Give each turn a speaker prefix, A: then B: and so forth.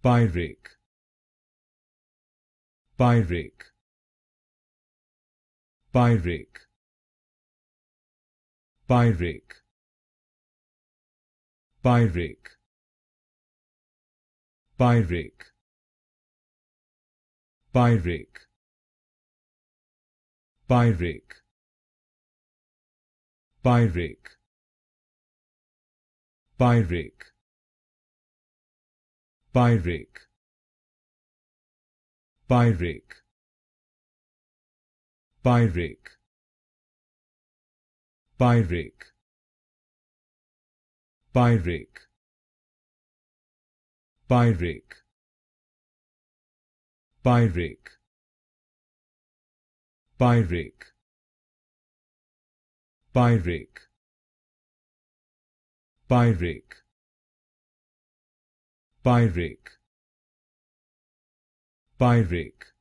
A: Pyrrhic Pyrrhic Pyrrhic Pyrrhic Pyrrhic Pyrrhic Pyrrhic Pyrrhic Pyrrhic Pyrrhic by rake by rake by rake by rake by rake Pyrrhic Pyrrhic